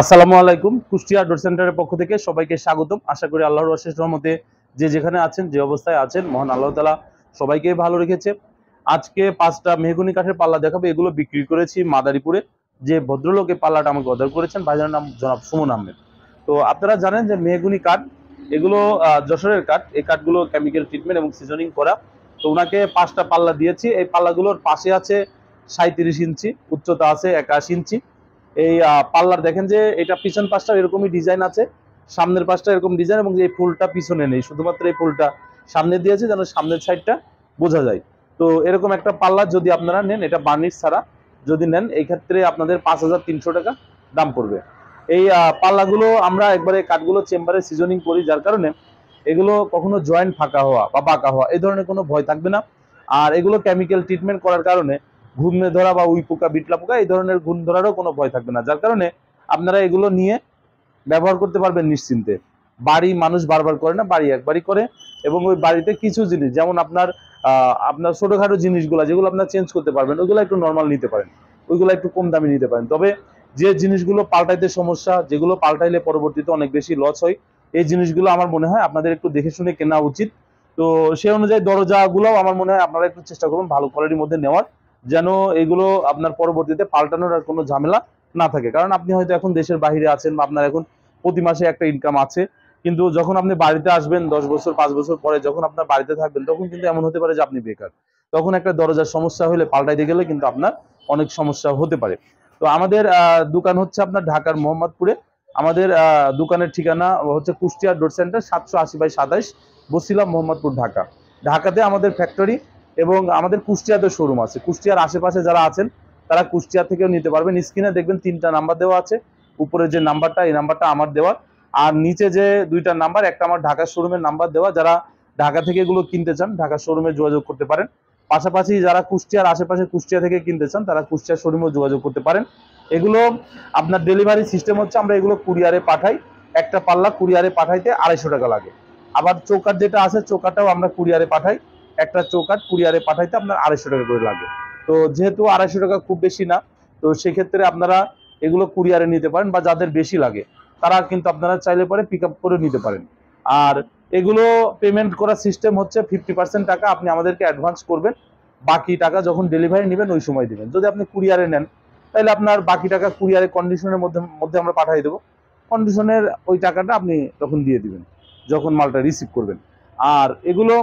আসসালামু আলাইকুম কুষ্টিয়া ডোর সেন্টারের পক্ষ থেকে সবাইকে স্বাগতম আশা করি আল্লাহর অশেষ রহমতে যে যেখানে আছেন যে অবস্থায় আছেন মহান আল্লাহ তালা সবাইকে ভালো রেখেছে আজকে পাঁচটা মেহগুনি কাঠের পাল্লা দেখাবো এগুলো বিক্রি করেছি মাদারীপুরে যে ভদ্রলোকে পাল্লাটা আমাকে অর্ডার করেছেন ভাইজার নাম জনাব সুমন আহমেদ তো আপনারা জানেন যে মেহগুনি কাঠ এগুলো যশোরের কাঠ এই কাঠগুলো কেমিক্যাল ট্রিটমেন্ট এবং সিজনিং করা তো ওনাকে পাঁচটা পাল্লা দিয়েছি এই পাল্লাগুলোর পাশে আছে সাঁত্রিশ ইঞ্চি উচ্চতা আছে একাশ ইঞ্চি এই পাল্লার দেখেন যে এটা পিছন পাশটা এরকমই ডিজাইন আছে সামনের পাশটা এরকম ডিজাইন এবং যে ফুলটা পিছনে নেই শুধুমাত্র এই ফুলটা সামনে দিয়েছে যেন সামনের সাইডটা বোঝা যায় তো এরকম একটা পার্লার যদি আপনারা নেন এটা বার্নিশ ছাড়া যদি নেন এই ক্ষেত্রে আপনাদের পাঁচ হাজার তিনশো টাকা দাম পড়বে এই পাল্লাগুলো আমরা একবারে কাঠগুলো চেম্বারে সিজনিং করি যার কারণে এগুলো কখনো জয়েন্ট ফাঁকা হওয়া বা পাকা হওয়া এই ধরনের কোনো ভয় থাকবে না আর এগুলো কেমিক্যাল ট্রিটমেন্ট করার কারণে ঘুমে ধরা বা উই পোকা বিটলা পোকা এই ধরনের ঘুম ধরারও কোনো ভয় থাকবে না যার কারণে আপনারা এগুলো নিয়ে ব্যবহার করতে পারবেন নিশ্চিন্তে বাড়ি মানুষ বারবার করে না বাড়ি একবারই করে এবং ওই বাড়িতে কিছু জিনিস যেমন আপনার আপনার ছোটোখাটো জিনিসগুলো যেগুলো আপনার চেঞ্জ করতে পারবেন ওইগুলো একটু নর্মাল নিতে পারেন ওইগুলো একটু কম দামে নিতে পারেন তবে যে জিনিসগুলো পাল্টাইতে সমস্যা যেগুলো পাল্টাইলে পরবর্তীতে অনেক বেশি লস হয় এই জিনিসগুলো আমার মনে হয় আপনাদের একটু দেখে শুনে কেনা উচিত তো সেই অনুযায়ী দরজাগুলোও আমার মনে হয় আপনারা একটু চেষ্টা করবেন ভালো কোয়ালিটির মধ্যে নেওয়ার যেন এগুলো আপনার পরবর্তীতে পাল্টানোর আর কোনো ঝামেলা না থাকে কারণ আপনি হয়তো এখন দেশের বাহিরে আছেন বা আপনার এখন প্রতি মাসে একটা ইনকাম আছে কিন্তু যখন আপনি বাড়িতে আসবেন দশ বছর পাঁচ বছর পরে যখন আপনার বাড়িতে থাকবেন তখন কিন্তু এমন হতে পারে যে আপনি বেকার তখন একটা দরজার সমস্যা হলে পাল্টাইতে গেলে কিন্তু আপনার অনেক সমস্যা হতে পারে তো আমাদের দোকান হচ্ছে আপনার ঢাকার মোহাম্মদপুরে আমাদের দোকানের ঠিকানা হচ্ছে কুষ্টিয়া ডোর সেন্টার সাতশো আশি বাই সাতাইশ বসিলাম মোহাম্মদপুর ঢাকা ঢাকাতে আমাদের ফ্যাক্টরি এবং আমাদের কুষ্টিয়াতে শোরুম আছে কুষ্টিয়ার আশেপাশে যারা আছেন তারা কুষ্টিয়া থেকেও নিতে পারবেন স্ক্রিনে দেখবেন তিনটা নাম্বার দেওয়া আছে উপরে যে নাম্বারটা এই নাম্বারটা আমার দেওয়া আর নিচে যে দুইটা নাম্বার একটা আমার ঢাকা শোরুমের নাম্বার দেওয়া যারা ঢাকা থেকে এগুলো কিনতে চান ঢাকা শোরুমে যোগাযোগ করতে পারেন পাশাপাশি যারা কুষ্টিয়ার আশেপাশে কুষ্টিয়া থেকে কিনতে চান তারা কুষ্টিয়ার শোরুমেও যোগাযোগ করতে পারেন এগুলো আপনার ডেলিভারি সিস্টেম হচ্ছে আমরা এগুলো কুরিয়ারে পাঠাই একটা পাল্লা কুরিয়ারে পাঠাইতে আড়াইশো টাকা লাগে আবার চৌকার যেটা আছে চৌকাটাও আমরা কুরিয়ারে পাঠাই একটা চৌকাট কুরিয়ারে পাঠাইতে আপনার আড়াইশো টাকা করে লাগে তো যেহেতু আড়াইশো টাকা খুব বেশি না তো সেক্ষেত্রে আপনারা এগুলো কুরিয়ারে নিতে পারেন বা যাদের বেশি লাগে তারা কিন্তু আপনারা চাইলে পরে পিক করে নিতে পারেন আর এগুলো পেমেন্ট করার সিস্টেম হচ্ছে ফিফটি পার্সেন্ট টাকা আপনি আমাদেরকে অ্যাডভান্স করবেন বাকি টাকা যখন ডেলিভারি নেবেন ওই সময় দেবেন যদি আপনি কুরিয়ারে নেন তাহলে আপনার বাকি টাকা কুরিয়ারে কন্ডিশনের মধ্যে মধ্যে আমরা পাঠিয়ে দেবো কন্ডিশনের ওই টাকাটা আপনি তখন দিয়ে দিবেন যখন মালটা রিসিভ করবেন আর এগুলো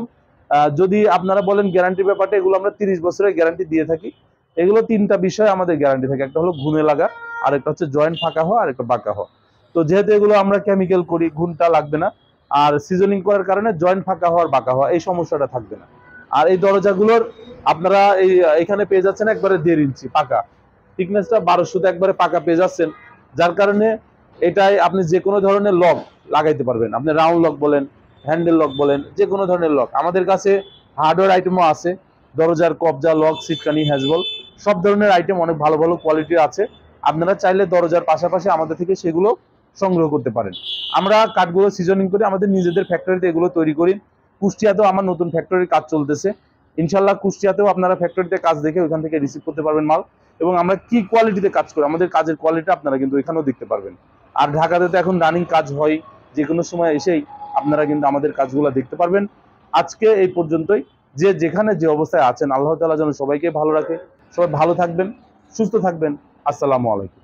যদি আপনারা বলেন গ্যারান্টি ব্যাপারটা এগুলো আমরা তিরিশ বছরের গ্যারান্টি দিয়ে থাকি এগুলো তিনটা বিষয় আমাদের গ্যারান্টি থাকে একটা হলো ঘুনে লাগা একটা হচ্ছে জয়েন্ট ফাঁকা হওয়া আর একটা বাঁকা হওয়া তো যেহেতু এগুলো আমরা কেমিক্যাল করি ঘুনটা লাগবে না আর সিজনিং করার কারণে জয়েন্ট ফাঁকা হওয়ার বাঁকা হওয়া এই সমস্যাটা থাকবে না আর এই দরজাগুলোর আপনারা এই এখানে পেয়ে যাচ্ছেন একবারে দেড় ইঞ্চি পাকা থিকনেসটা বারোশোতে একবারে পাকা পেয়ে যাচ্ছেন যার কারণে এটাই আপনি যে কোনো ধরনের লক লাগাইতে পারবেন আপনি রাউন্ড লক বলেন হ্যান্ডেল লক বলেন যে কোনো ধরনের লক আমাদের কাছে হার্ডওয়্যার আইটেমও আছে দরজার কবজা লক সিটকানি হ্যাজবল সব ধরনের আইটেম অনেক ভালো ভালো কোয়ালিটির আছে আপনারা চাইলে দরজার পাশাপাশি আমাদের থেকে সেগুলো সংগ্রহ করতে পারেন আমরা কাঠগুলো সিজনিং করে আমাদের নিজেদের ফ্যাক্টরিতে এগুলো তৈরি করি কুষ্টিয়াতেও আমার নতুন ফ্যাক্টরির কাজ চলতেছে ইনশাল্লাহ কুষ্টিয়াতেও আপনারা ফ্যাক্টরিতে কাজ দেখে ওইখান থেকে রিসিভ করতে পারবেন মাল এবং আমরা কি কোয়ালিটিতে কাজ করি আমাদের কাজের কোয়ালিটি আপনারা কিন্তু এখানেও দেখতে পারবেন আর ঢাকাতে তো এখন রানিং কাজ হয় যে কোনো সময় এসেই আপনারা কিন্তু আমাদের কাজগুলো দেখতে পারবেন আজকে এই পর্যন্তই যে যেখানে যে অবস্থায় আছেন আল্লাহ তালা যেন সবাইকে ভালো রাখে সবাই ভালো থাকবেন সুস্থ থাকবেন আসসালামু আলাইকুম